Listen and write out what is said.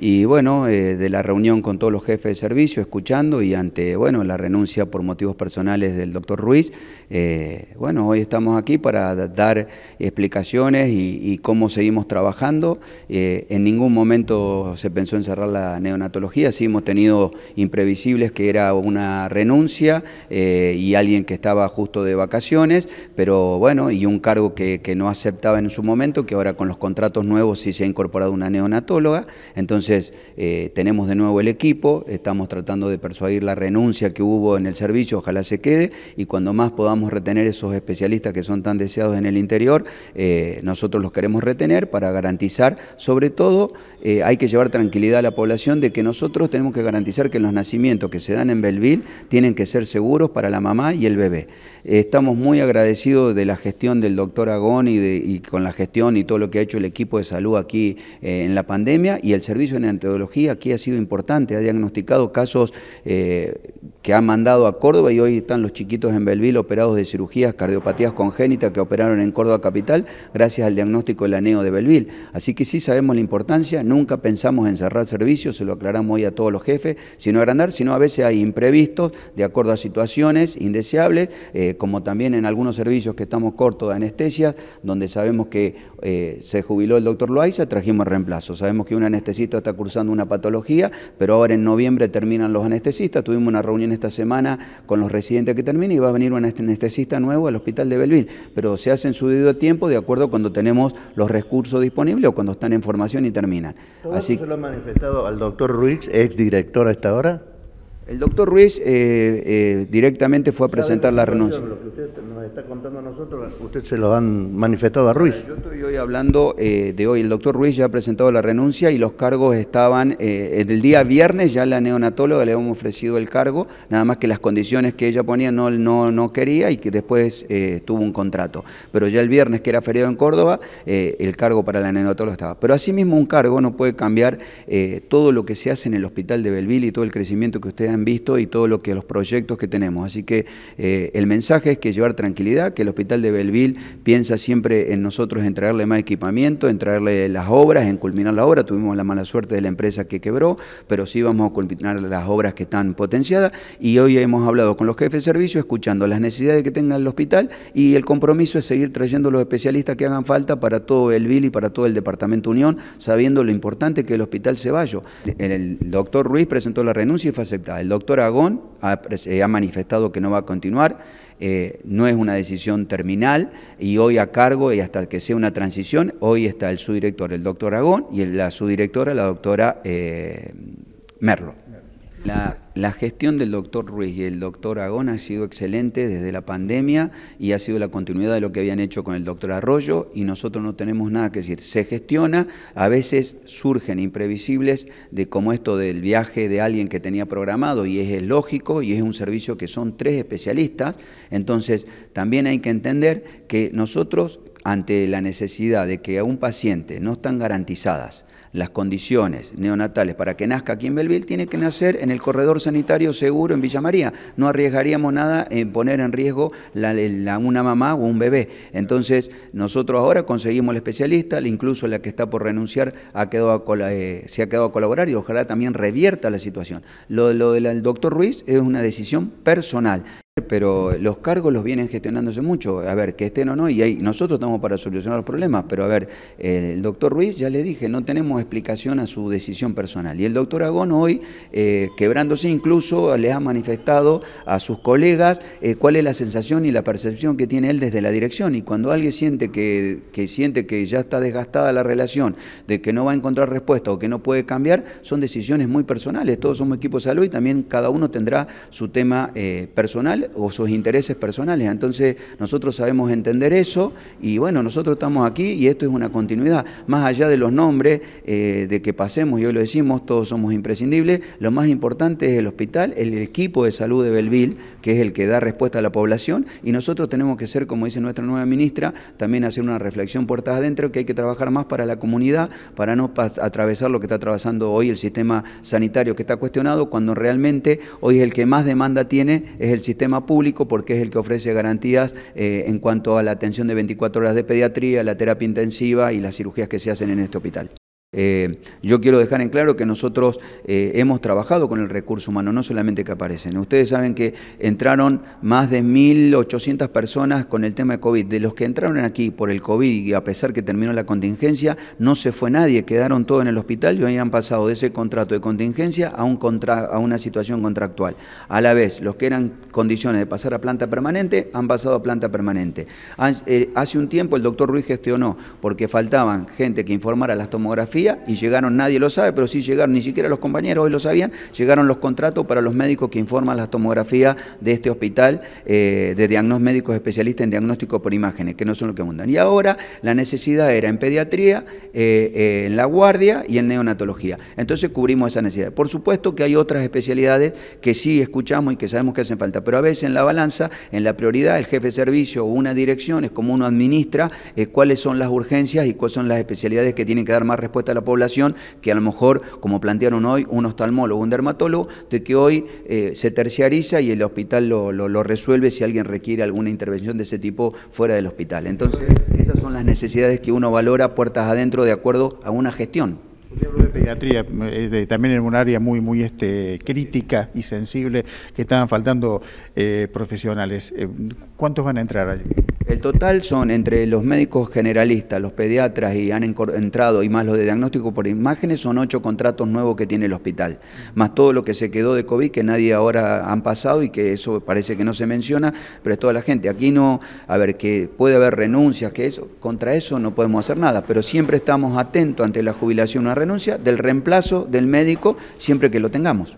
y bueno, eh, de la reunión con todos los jefes de servicio, escuchando y ante, bueno, la renuncia por motivos personales del doctor Ruiz, eh, bueno, hoy estamos aquí para dar explicaciones y, cómo seguimos trabajando. Eh, en ningún momento se pensó en cerrar la neonatología, sí hemos tenido imprevisibles que era una renuncia y alguien que estaba justo de vacaciones, pero bueno, y un cargo que, que no aceptaba en su momento, que ahora con los contratos nuevos sí se ha incorporado una neonatóloga, entonces entonces, eh, tenemos de nuevo el equipo, estamos tratando de persuadir la renuncia que hubo en el servicio, ojalá se quede, y cuando más podamos retener esos especialistas que son tan deseados en el interior, eh, nosotros los queremos retener para garantizar, sobre todo, eh, hay que llevar tranquilidad a la población de que nosotros tenemos que garantizar que los nacimientos que se dan en Belville tienen que ser seguros para la mamá y el bebé. estamos muy agradecidos de la gestión del doctor Agón y, y con la gestión y todo lo que ha hecho el equipo de salud aquí en la pandemia y el servicio en anteología aquí ha sido importante, ha diagnosticado casos eh, que ha mandado a Córdoba y hoy están los chiquitos en Belville operados de cirugías cardiopatías congénitas que operaron en Córdoba Capital gracias al diagnóstico del aneo de Belville. Así que sí sabemos la importancia, nunca pensamos en cerrar servicios, se lo aclaramos hoy a todos los jefes, sino agrandar, sino a veces hay imprevistos de acuerdo a situaciones indeseables, eh, como también en algunos servicios que estamos cortos de anestesia, donde sabemos que eh, se jubiló el doctor Loaiza, trajimos reemplazo. Sabemos que un anestesista está cursando una patología, pero ahora en noviembre terminan los anestesistas. Tuvimos una reunión esta semana con los residentes que terminan y va a venir un anestesista nuevo al hospital de Belville, pero se hacen su debido tiempo de acuerdo cuando tenemos los recursos disponibles o cuando están en formación y terminan. eso lo ha manifestado al doctor Ruiz, ex director hasta ahora? El doctor Ruiz eh, eh, directamente fue a presentar la renuncia. Lo que usted nos está contando a nosotros, usted se lo han manifestado a Ruiz. Yo estoy hoy hablando eh, de hoy. El doctor Ruiz ya ha presentado la renuncia y los cargos estaban, el día viernes ya la neonatóloga le hemos ofrecido el cargo, nada más que las condiciones que ella ponía no, no, no quería y que después tuvo un contrato. Pero ya el viernes, que era feriado en Córdoba, el cargo para la neonatóloga estaba. Pero asimismo un cargo no puede cambiar todo lo que se hace en el hospital de Belville y todo el crecimiento que ustedes han visto y todo lo que los proyectos que tenemos. Así que eh, el mensaje es que llevar tranquilidad, que el hospital de Belville piensa siempre en nosotros en traerle más equipamiento, en traerle las obras, en culminar la obra. Tuvimos la mala suerte de la empresa que quebró, pero sí vamos a culminar las obras que están potenciadas y hoy hemos hablado con los jefes de servicio, escuchando las necesidades que tenga el hospital y el compromiso es seguir trayendo los especialistas que hagan falta para todo Belville y para todo el Departamento Unión, sabiendo lo importante que el hospital Ceballo. El doctor Ruiz presentó la renuncia y fue aceptada el doctor Agón eh, ha, manifestado que no va a continuar. Eh, no es una decisión terminal y hoy a cargo y hasta que sea una transición, hoy está el subdirector, el doctor Agón, y la subdirectora, la doctora eh, Merlo. La gestión del doctor Ruiz y el doctor Agón ha sido excelente desde la pandemia y ha sido la continuidad de lo que habían hecho con el doctor Arroyo y nosotros no tenemos nada que decir. Se gestiona, a veces surgen imprevisibles de como esto del viaje de alguien que tenía programado y es lógico y es un servicio que son tres especialistas, entonces también hay que entender que nosotros ante la necesidad de que a un paciente no están garantizadas las condiciones neonatales para que nazca aquí en Belville, tiene que nacer en el corredor sanitario seguro en Villa María. No arriesgaríamos nada en poner en riesgo una mamá o un bebé. Entonces, nosotros ahora conseguimos el especialista, incluso la que está por renunciar ha quedado eh, se ha quedado a colaborar y ojalá también revierta la situación. lo del doctor Ruiz es una decisión personal pero los cargos los vienen gestionándose mucho, a ver, que estén o no, y nosotros estamos para solucionar los problemas, pero a ver, el doctor Ruiz, ya le dije, no tenemos explicación a su decisión personal, y el doctor Agón hoy, eh, quebrándose incluso, le ha manifestado a sus colegas eh, cuál es la sensación y la percepción que tiene él desde la dirección, y cuando alguien siente que, siente que ya está desgastada la relación, de que no va a encontrar respuesta o que no puede cambiar, son decisiones muy personales, todos somos equipo de salud y también cada uno tendrá su tema eh, personal o sus intereses personales. Entonces nosotros sabemos entender eso y bueno, nosotros estamos aquí y esto es una continuidad. Más allá de los nombres, eh, de que pasemos, y hoy lo decimos, todos somos imprescindibles, lo más importante es el hospital, el equipo de salud de Belville, que es el que da respuesta a la población y nosotros tenemos que ser, como dice nuestra nueva ministra, también hacer una reflexión puertas adentro, que hay que trabajar más para la comunidad, para no atravesar lo que está atravesando hoy el sistema sanitario que está cuestionado, cuando realmente hoy es el que más demanda tiene, es el sistema público porque es el que ofrece garantías eh, en cuanto a la atención de 24 horas de pediatría, la terapia intensiva y las cirugías que se hacen en este hospital. Eh, yo quiero dejar en claro que nosotros eh, hemos trabajado con el recurso humano, no solamente que aparecen. Ustedes saben que entraron más de 1.800 personas con el tema de COVID. De los que entraron aquí por el COVID y a pesar que terminó la contingencia, no se fue nadie, quedaron todos en el hospital y habían pasado de ese contrato de contingencia a, un a una situación contractual. A la vez, los que eran condiciones de pasar a planta permanente han pasado a planta permanente. Eh, hace un tiempo el doctor Ruiz gestionó, porque faltaban gente que informara las tomografías, y llegaron, nadie lo sabe, pero sí llegaron, ni siquiera los compañeros hoy lo sabían, llegaron los contratos para los médicos que informan las tomografías de este hospital eh, de diagnósticos médicos especialistas en diagnóstico por imágenes, que no son lo que mandan. Y ahora la necesidad era en pediatría, eh, eh, en la guardia y en neonatología. Entonces cubrimos esa necesidad. Por supuesto que hay otras especialidades que sí escuchamos y que sabemos que hacen falta, pero a veces en la balanza, en la prioridad, el jefe de servicio o una dirección es como uno administra cuáles son las urgencias y cuáles son las especialidades que tienen que dar más respuesta de la población que a lo mejor, como plantearon hoy, un oftalmólogo, un dermatólogo, de que hoy eh, se terciariza y el hospital lo, resuelve si alguien requiere alguna intervención de ese tipo fuera del hospital. Entonces, esas son las necesidades que uno valora puertas adentro de acuerdo a una gestión. Usted habló de pediatría, también en un área muy muy este, crítica y sensible que estaban faltando eh, profesionales. Eh, ¿Cuántos van a entrar allí? El total son entre los médicos generalistas, los pediatras y han entrado y más los de diagnóstico por imágenes, son ocho contratos nuevos que tiene el hospital, más todo lo que se quedó de COVID que nadie ahora han pasado y que eso parece que no se menciona, pero es toda la gente. Aquí no, a ver, que puede haber renuncias, que eso, contra eso no podemos hacer nada, pero siempre estamos atentos ante la jubilación o renuncia del reemplazo del médico siempre que lo tengamos.